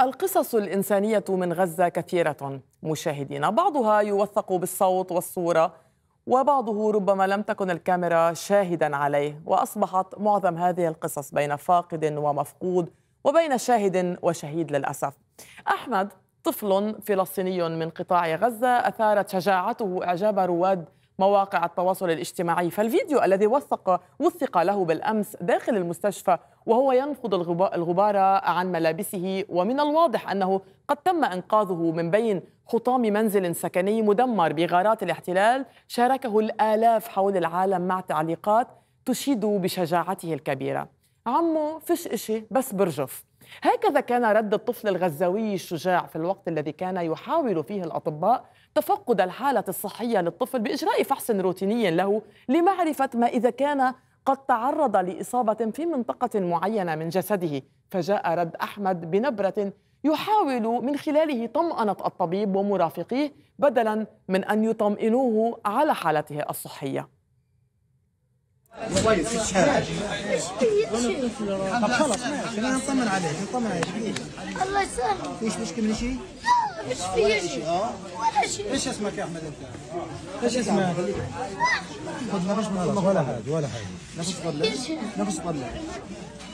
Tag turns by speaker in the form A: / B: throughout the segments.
A: القصص الإنسانية من غزة كثيرة مشاهدين بعضها يوثق بالصوت والصورة وبعضه ربما لم تكن الكاميرا شاهدا عليه وأصبحت معظم هذه القصص بين فاقد ومفقود وبين شاهد وشهيد للأسف أحمد طفل فلسطيني من قطاع غزة أثارت شجاعته إعجاب رواد مواقع التواصل الاجتماعي فالفيديو الذي وثق وثق له بالامس داخل المستشفى وهو ينفض الغبار عن ملابسه ومن الواضح انه قد تم انقاذه من بين حطام منزل سكني مدمر بغارات الاحتلال شاركه الالاف حول العالم مع تعليقات تشيد بشجاعته الكبيره عمو فش إشي بس برجف هكذا كان رد الطفل الغزاوي الشجاع في الوقت الذي كان يحاول فيه الأطباء تفقد الحالة الصحية للطفل بإجراء فحص روتيني له لمعرفة ما إذا كان قد تعرض لإصابة في منطقة معينة من جسده فجاء رد أحمد بنبرة يحاول من خلاله طمأنة الطبيب ومرافقيه بدلا من أن يطمئنوه على حالته الصحية الريس ماشي انا نطمن عليه نطمن عليه الله يسلمك ايش مشكل من شيء؟ لا مش في شيء ولا شيء ايش اسمك يا احمد انت؟ ايش اسمك؟ خذ نفس من ولا حاجه ولا حاجه نفس طلع نفس طلع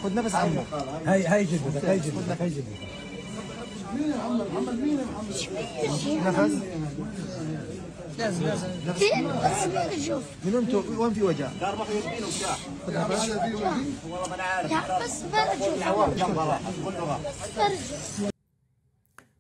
A: خذ نفس عمك هاي هاي جدتك هاي جدتك هاي جدتك مين يا محمد؟ مين يا محمد؟ نفس لازم لازم من انتم وين في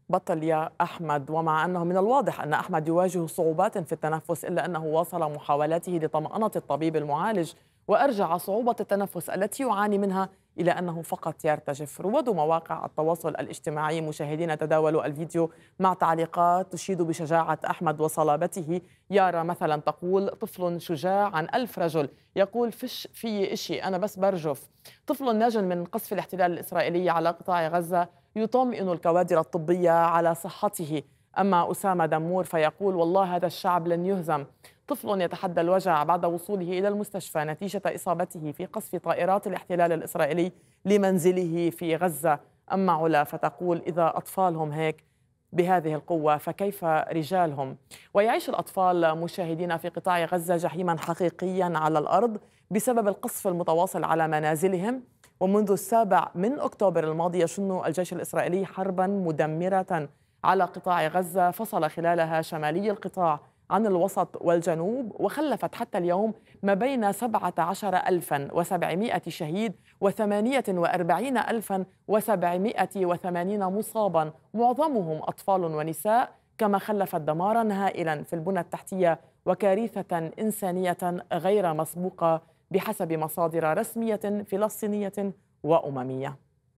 A: بطل يا أحمد ومع أنه من الواضح أن أحمد يواجه صعوبات في التنفس إلا أنه واصل محاولاته لطمأنة الطبيب المعالج وأرجع صعوبة التنفس التي يعاني منها إلى أنه فقط يرتجف رواد مواقع التواصل الاجتماعي مشاهدين تداولوا الفيديو مع تعليقات تشيد بشجاعة أحمد وصلابته يارا مثلا تقول طفل شجاع عن ألف رجل يقول فش في إشي أنا بس برجف طفل ناج من قصف الاحتلال الإسرائيلي على قطاع غزة يطمئن الكوادر الطبية على صحته أما أسامة دمور فيقول والله هذا الشعب لن يهزم طفل يتحدى الوجع بعد وصوله إلى المستشفى نتيجة إصابته في قصف طائرات الاحتلال الإسرائيلي لمنزله في غزة أما علا فتقول إذا أطفالهم هيك بهذه القوة فكيف رجالهم ويعيش الأطفال مشاهدين في قطاع غزة جحيما حقيقيا على الأرض بسبب القصف المتواصل على منازلهم ومنذ السابع من أكتوبر الماضي يشن الجيش الإسرائيلي حربا مدمرة على قطاع غزة فصل خلالها شمالي القطاع عن الوسط والجنوب وخلفت حتى اليوم ما بين 17700 شهيد و48780 مصابا معظمهم أطفال ونساء كما خلفت دمارا هائلا في البنى التحتية وكارثة إنسانية غير مسبوقة بحسب مصادر رسمية فلسطينية وأممية